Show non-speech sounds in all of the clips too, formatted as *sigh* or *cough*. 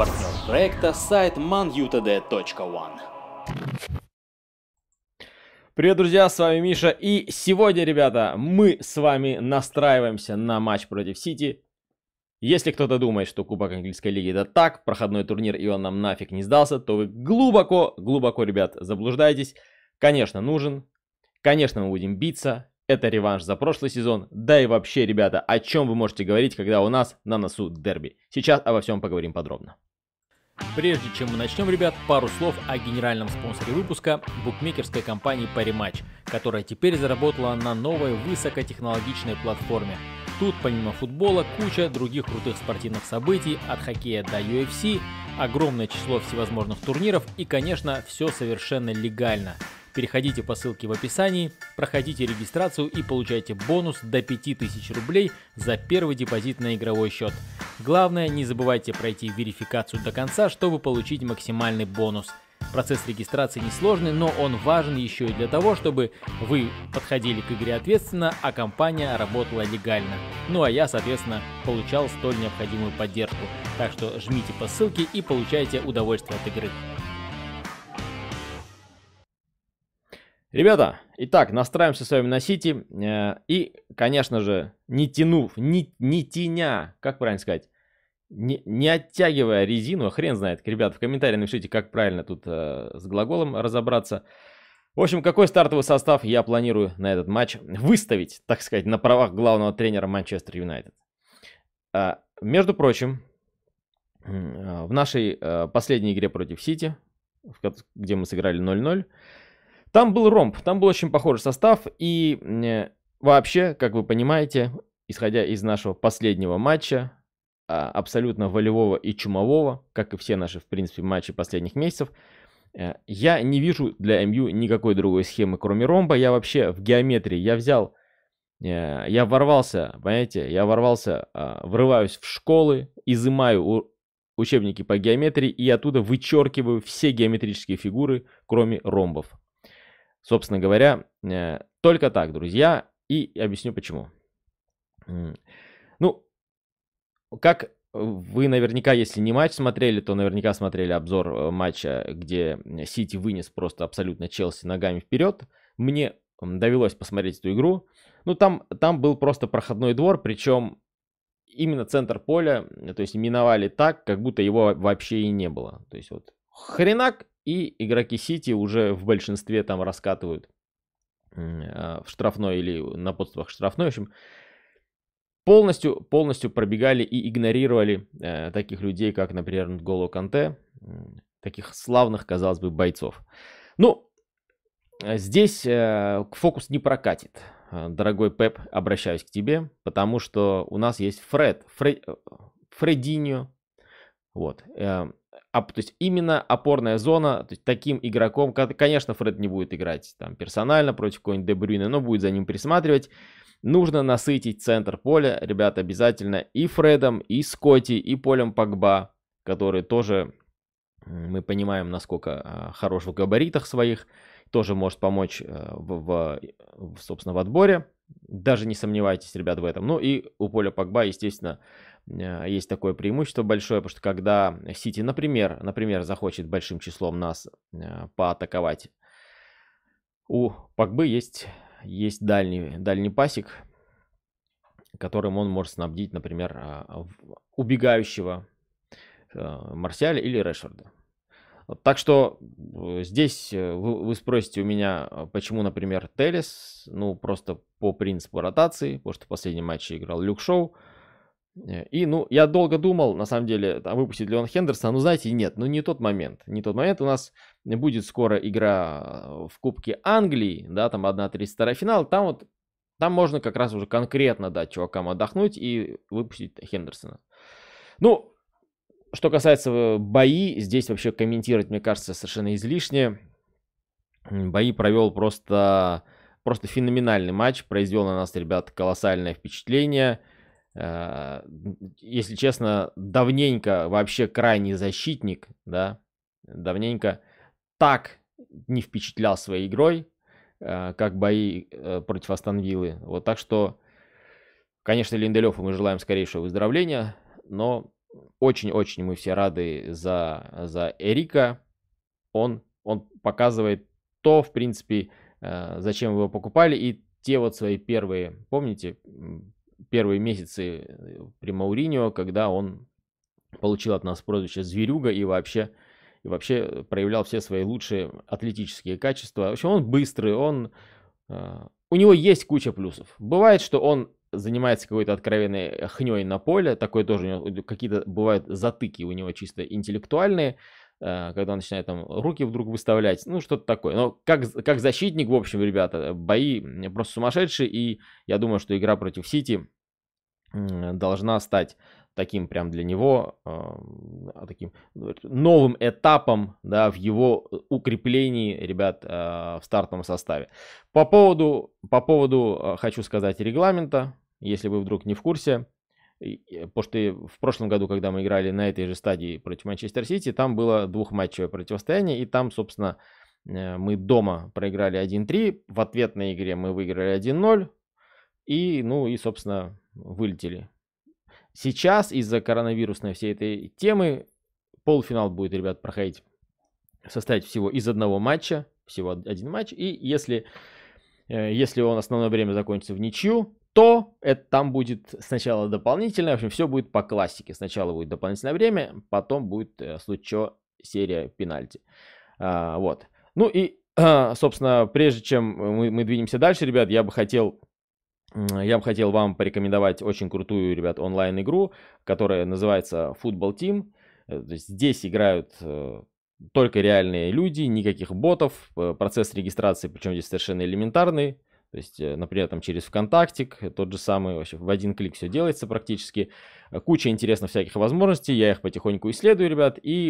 партнер проекта сайт manutd.one. Привет, друзья, с вами Миша. И сегодня, ребята, мы с вами настраиваемся на матч против Сити. Если кто-то думает, что Кубок Английской Лиги это так, проходной турнир и он нам нафиг не сдался, то вы глубоко, глубоко, ребят, заблуждаетесь. Конечно, нужен. Конечно, мы будем биться. Это реванш за прошлый сезон. Да и вообще, ребята, о чем вы можете говорить, когда у нас на носу дерби? Сейчас обо всем поговорим подробно. Прежде чем мы начнем, ребят, пару слов о генеральном спонсоре выпуска – букмекерской компании Parimatch, которая теперь заработала на новой высокотехнологичной платформе. Тут, помимо футбола, куча других крутых спортивных событий, от хоккея до UFC, огромное число всевозможных турниров и, конечно, все совершенно легально. Переходите по ссылке в описании, проходите регистрацию и получайте бонус до 5000 рублей за первый депозит на игровой счет – Главное, не забывайте пройти верификацию до конца, чтобы получить максимальный бонус. Процесс регистрации несложный, но он важен еще и для того, чтобы вы подходили к игре ответственно, а компания работала легально. Ну а я, соответственно, получал столь необходимую поддержку. Так что жмите по ссылке и получайте удовольствие от игры. Ребята, итак, настраиваемся с вами на Сити. Э, и, конечно же, не тянув, не, не теня, как правильно сказать, не, не оттягивая резину, а хрен знает, ребят, в комментариях напишите, как правильно тут э, с глаголом разобраться. В общем, какой стартовый состав я планирую на этот матч выставить, так сказать, на правах главного тренера Манчестер Юнайтед. А, между прочим, в нашей э, последней игре против Сити, где мы сыграли 0-0, там был ромб, там был очень похожий состав, и вообще, как вы понимаете, исходя из нашего последнего матча, а, абсолютно волевого и чумового, как и все наши, в принципе, матчи последних месяцев. Э, я не вижу для МЮ никакой другой схемы, кроме ромба. Я вообще в геометрии, я взял, э, я ворвался, понимаете, я ворвался, а, врываюсь в школы, изымаю учебники по геометрии и оттуда вычеркиваю все геометрические фигуры, кроме ромбов. Собственно говоря, э, только так, друзья, и объясню почему. Ну, как э, вы наверняка, если не матч смотрели, то наверняка смотрели обзор э, матча, где Сити вынес просто абсолютно Челси ногами вперед. Мне довелось посмотреть эту игру. Ну, там, там был просто проходной двор, причем именно центр поля, э, то есть миновали так, как будто его вообще и не было. То есть вот хренак, и игроки Сити уже в большинстве там раскатывают в штрафной или на подствах штрафной. В общем, полностью, полностью пробегали и игнорировали э, таких людей, как, например, Голо Канте, таких славных, казалось бы, бойцов. Ну, э, здесь э, фокус не прокатит. Э, дорогой Пеп, обращаюсь к тебе, потому что у нас есть Фред, Фред э, Фрединьо. Вот. Э, а, то есть именно опорная зона, то есть таким игроком, конечно, Фред не будет играть там персонально против какой-нибудь Дебрюина, но будет за ним присматривать. Нужно насытить центр поля, ребят, обязательно и Фредом, и Скотти, и Полем Погба, который тоже, мы понимаем, насколько а, хорош в габаритах своих, тоже может помочь э, в, в собственно, в отборе. Даже не сомневайтесь, ребят, в этом. Ну и у Поля Погба, естественно, э, есть такое преимущество большое, потому что когда Сити, например, например, захочет большим числом нас э, поатаковать, у Погбы есть есть дальний, дальний пасек, которым он может снабдить, например, а, а, убегающего а, Марсиаля или Решарда. Так что э, здесь э, вы, вы спросите у меня, почему, например, Телес, ну просто по принципу ротации, потому что в последнем матче играл Люк Шоу, Э, и, ну, я долго думал, на самом деле, там, выпустит ли Хендерсона. Но знаете, нет, ну, не тот момент. Не тот момент. У нас будет скоро игра э, в Кубке Англии, да, там 1-32 финал. Там вот, там можно как раз уже конкретно дать чувакам отдохнуть и выпустить Хендерсона. Ну, что касается э, бои, здесь вообще комментировать, мне кажется, совершенно излишне. Бои провел просто, просто феноменальный матч. Произвел на нас, ребят, колоссальное впечатление. Э, если честно, давненько вообще крайний защитник, да, давненько так не впечатлял своей игрой, э, как бои э, против Астанвилы. Вот так что, конечно, Линделеву мы желаем скорейшего выздоровления, но очень-очень мы все рады за, за Эрика. Он, он показывает то, в принципе, зачем его покупали, и те вот свои первые, помните, первые месяцы э, при Мауриньо, когда он получил от нас прозвище «Зверюга» и вообще, и вообще проявлял все свои лучшие атлетические качества. В общем, он быстрый, он... А, у него есть куча плюсов. Бывает, что он занимается какой-то откровенной э, хнёй на поле, такое тоже какие-то бывают затыки у него чисто интеллектуальные, а, когда он начинает там руки вдруг выставлять, ну что-то такое. Но как, как защитник, в общем, ребята, э, бои просто сумасшедшие, и я думаю, что игра против Сити должна стать таким прям для него э, таким новым этапом да, в его э, укреплении ребят э, в стартовом составе. По поводу, по поводу э, хочу сказать регламента, если вы вдруг не в курсе, э, потому что в прошлом году, когда мы играли на этой же стадии против Манчестер Сити, там было двухматчевое противостояние, и там, собственно, э, мы дома проиграли 1-3, в ответной игре мы выиграли 1-0, и, ну и, собственно, вылетели. Сейчас из-за коронавирусной всей этой темы полуфинал будет, ребят, проходить, состоять всего из одного матча, всего один матч. И если, э, если он основное время закончится в ничью, то это там будет сначала дополнительное, в общем, все будет по классике. Сначала будет дополнительное время, потом будет, э, в случае серия пенальти. А, вот. Ну и, *clears throat* собственно, прежде чем мы, мы двинемся дальше, ребят, я бы хотел я бы хотел вам порекомендовать очень крутую, ребят, онлайн-игру, которая называется Football Team. Э, здесь играют э, только реальные люди, никаких ботов. Э, процесс регистрации, причем здесь совершенно элементарный. То есть, например, там через ВКонтактик, тот же самый, вообще в один клик все делается практически. Куча интересных всяких возможностей, я их потихоньку исследую, ребят. И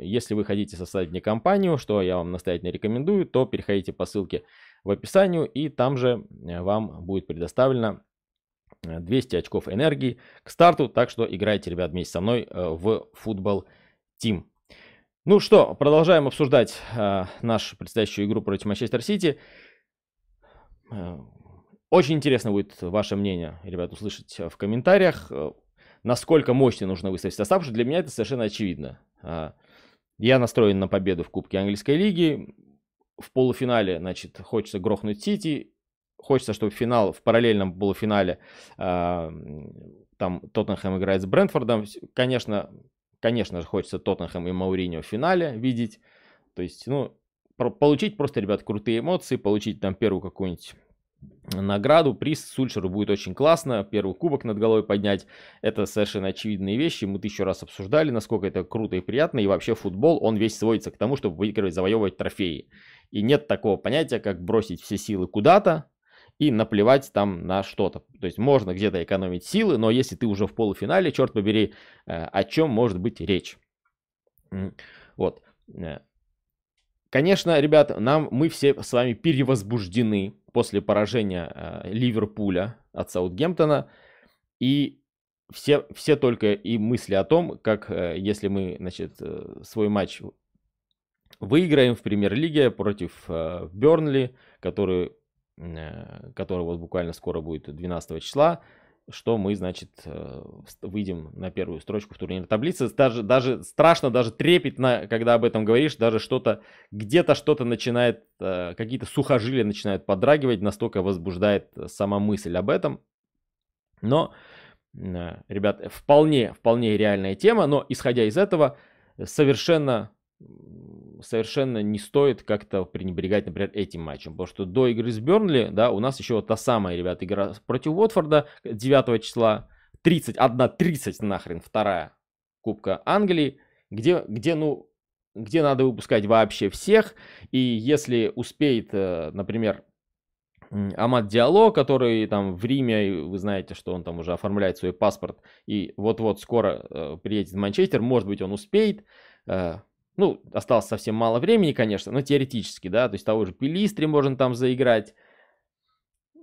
если вы хотите составить мне компанию, что я вам настоятельно рекомендую, то переходите по ссылке в описании, и там же э, вам будет предоставлено 200 э, очков энергии к старту, так что играйте, ребят, вместе со мной э, в футбол Team. Ну что, продолжаем обсуждать э, нашу предстоящую игру против Манчестер Сити. Очень интересно будет ваше мнение, ребят, услышать в комментариях, насколько мощно нужно выставить состав, что для меня это совершенно очевидно. Я настроен на победу в Кубке Английской Лиги, в полуфинале, значит, хочется грохнуть Сити, хочется, чтобы финал в параллельном полуфинале э, там Тоттенхэм играет с Брентфордом. Конечно, конечно же, хочется Тоттенхэм и Мауриньо в финале видеть. То есть, ну, про- получить просто, ребят, крутые эмоции, получить там первую какую-нибудь награду, приз Сульшеру будет очень классно, первый кубок над головой поднять, это совершенно очевидные вещи, мы тысячу раз обсуждали, насколько это круто и приятно, и вообще футбол, он весь сводится к тому, чтобы выигрывать, завоевывать трофеи, и нет такого понятия, как бросить все силы куда-то, и наплевать там на что-то. То есть можно где-то экономить силы, но если ты уже в полуфинале, черт побери, э, о чем может быть речь. Вот. Э, конечно, ребят, нам, мы все с вами перевозбуждены после поражения э, Ливерпуля от Саутгемптона. И все, все только и мысли о том, как э, если мы значит, э, свой матч выиграем в премьер-лиге против Бернли, который, который вот буквально скоро будет 12 числа, что мы, значит, э, выйдем на первую строчку в турнирной таблице. Даже, даже страшно, даже трепетно, когда об этом говоришь, даже что-то, где-то что-то начинает, э, какие-то сухожилия начинают подрагивать, настолько возбуждает э, сама мысль об этом. Но, ребят, вполне, вполне реальная тема, но исходя из этого, совершенно совершенно не стоит как-то пренебрегать, например, этим матчем. Потому что до игры с Бернли, да, у нас еще вот та самая, ребята, игра против Уотфорда 9 э, числа. 31-30 нахрен вторая Кубка Англии, где, где, ну, где надо выпускать вообще всех. И если успеет, э, например, Амад Диало, который там в Риме, вы знаете, что он там уже оформляет свой паспорт, и вот-вот скоро э, приедет в Манчестер, может быть, он успеет. Э, ну, осталось совсем мало времени, конечно, но теоретически, да, то есть того же Пилистри можно там заиграть.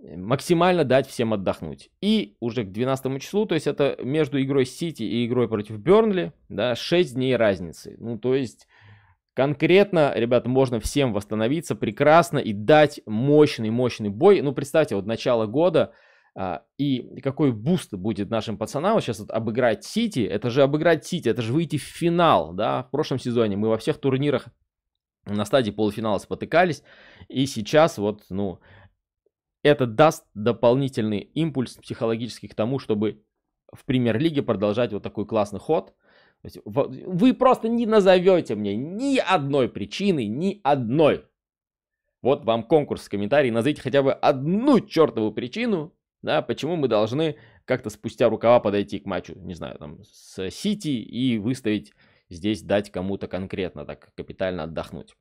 Э, максимально дать всем отдохнуть. И уже к 12 числу, то есть это между игрой Сити и игрой против Бернли, да, 6 дней разницы. Ну, то есть конкретно, ребят, можно всем восстановиться прекрасно и дать мощный-мощный бой. Ну, представьте, вот начало года – а, и какой буст будет нашим пацанам сейчас вот обыграть Сити? Это же обыграть Сити, это же выйти в финал, да? В прошлом сезоне мы во всех турнирах на стадии полуфинала спотыкались, и сейчас вот, ну, это даст дополнительный импульс психологический к тому, чтобы в премьер-лиге продолжать вот такой классный ход. Вы просто не назовете мне ни одной причины, ни одной. Вот вам конкурс в комментарии, назовите хотя бы одну чертову причину, да, почему мы должны как-то спустя рукава подойти к матчу, не знаю, там, с Сити и выставить здесь, дать кому-то конкретно так капитально отдохнуть.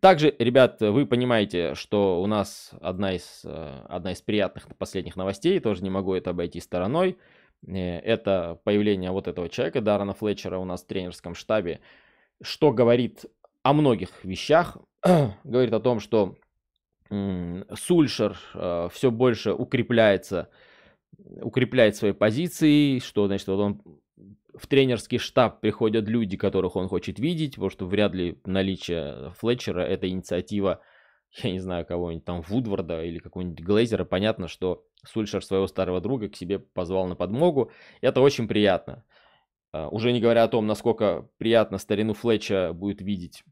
Также, ребят, вы понимаете, что у нас одна из, э, одна из приятных последних новостей, тоже не могу это обойти стороной, э, это появление вот этого человека, Дарана Флетчера, у нас в тренерском штабе, что говорит о многих вещах, *clears throat* говорит о том, что Сульшер э, все больше укрепляется, укрепляет свои позиции, что значит, вот он в тренерский штаб приходят люди, которых он хочет видеть, потому что вряд ли наличие Флетчера это инициатива, я не знаю, кого-нибудь там Вудварда или какого-нибудь Глейзера. Понятно, что Сульшер своего старого друга к себе позвал на подмогу. Это очень приятно. Э, уже не говоря о том, насколько приятно старину Флетча будет видеть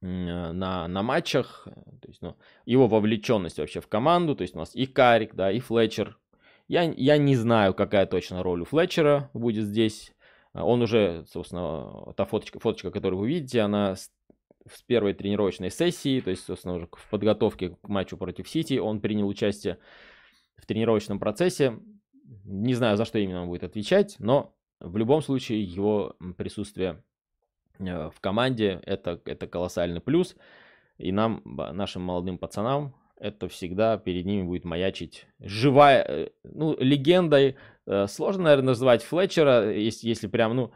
Э, на, на матчах, э, то есть, ну, его вовлеченность вообще в команду, то есть у нас и Карик, да, и Флетчер. Я, я не знаю, какая точно роль у Флетчера будет здесь. Э, он уже, собственно, та фоточка, фоточка которую вы видите, она с, с первой тренировочной сессии, то есть, собственно, уже в подготовке к матчу против Сити, он принял участие в тренировочном процессе. Не знаю, за что именно он будет отвечать, но в любом случае его присутствие Э, в команде. Это, это колоссальный плюс. И нам, нашим молодым пацанам, это всегда перед ними будет маячить живая, э, ну, легендой. Э, сложно, наверное, назвать Флетчера, если, если прям, ну,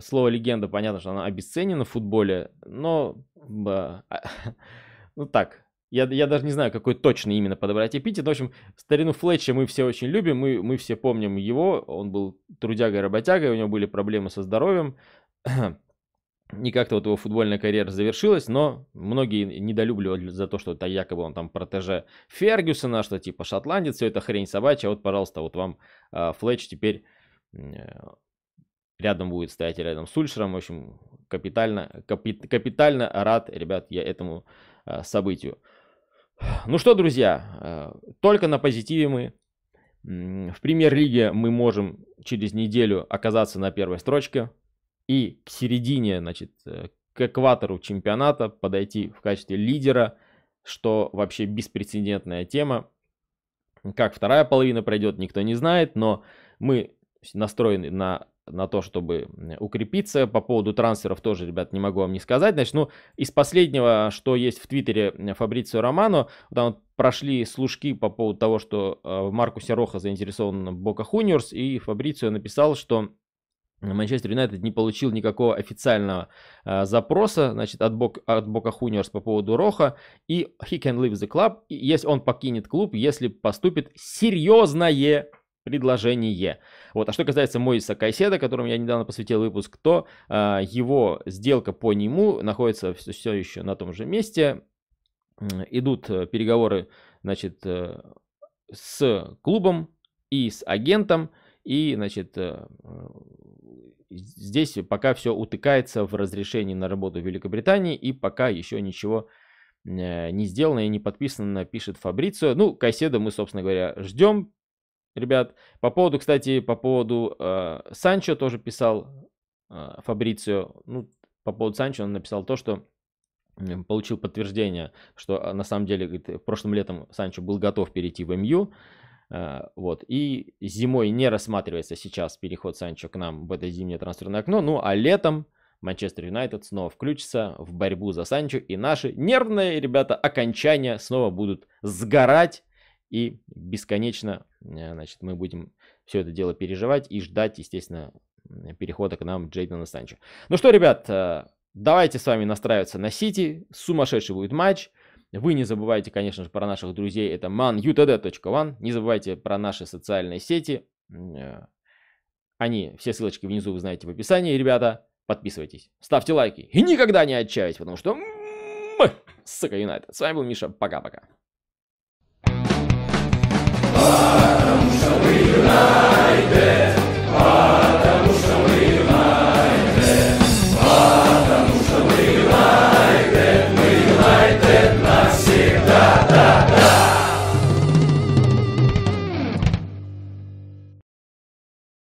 слово легенда, понятно, что она обесценена в футболе, но, а, *laughs* ну, так, я, я даже не знаю, какой точно именно подобрать эпитет. В общем, старину Флетча мы все очень любим, мы, мы все помним его. Он был трудягой работягой у него были проблемы со здоровьем. *clears throat* И как-то вот его футбольная карьера завершилась, но многие недолюбливали за то, что это якобы он там протеже Фергюсона, что типа шотландец, все это хрень собачья. Вот, пожалуйста, вот вам э, Флетч теперь э, рядом будет стоять рядом с Ульшером. В общем, капитально, капит, капитально рад, ребят, я этому э, событию. Ну что, друзья, э, только на позитиве мы. В премьер-лиге мы можем через неделю оказаться на первой строчке и к середине, значит, э, к экватору чемпионата подойти в качестве лидера, что вообще беспрецедентная тема. Как вторая половина пройдет, никто не знает, но мы настроены на, на то, чтобы укрепиться. По поводу трансферов тоже, ребят, не могу вам не сказать. Значит, ну, из последнего, что есть в Твиттере Фабрицио Романо, там вот прошли служки по поводу того, что э, в Маркусе Роха заинтересован Бока Хуниорс, и Фабрицио написал, что Манчестер Юнайтед не получил никакого официального э, запроса, значит, от, Бок, от Бока Хуниорс по поводу Роха. И he can leave the club, и если он покинет клуб, если поступит серьезное предложение. Вот. А что касается Моиса Кайседа, которому я недавно посвятил выпуск, то э, его сделка по нему находится все, все еще на том же месте. Идут э, переговоры, значит, э, с клубом и с агентом, и, значит, э, Здесь пока все утыкается в разрешении на работу в Великобритании и пока еще ничего э, не сделано и не подписано, пишет Фабрицио. Ну, Кайседа мы, собственно говоря, ждем, ребят. По поводу, кстати, по поводу э, Санчо тоже писал э, Фабрицио. Ну, по поводу Санчо он написал то, что получил подтверждение, что э, на самом деле, говорит, прошлым летом Санчо был готов перейти в МЮ, Э, вот. И зимой не рассматривается сейчас переход Санчо к нам в это зимнее трансферное окно. Ну а летом Манчестер Юнайтед снова включится в борьбу за Санчо. И наши нервные, ребята, окончания снова будут сгорать. И бесконечно э, значит, мы будем все это дело переживать и ждать, естественно, перехода к нам Джейдена Санчо. Ну что, ребят, э, давайте с вами настраиваться на Сити. Сумасшедший будет матч. Вы не забывайте, конечно же, про наших друзей. Это manutd.one. Не забывайте про наши социальные сети. Э, они, все ссылочки внизу вы знаете в описании, ребята. Подписывайтесь, ставьте лайки и никогда не отчаивайтесь, потому что мы, сука, Юнайтед. С вами был Миша, пока-пока. United.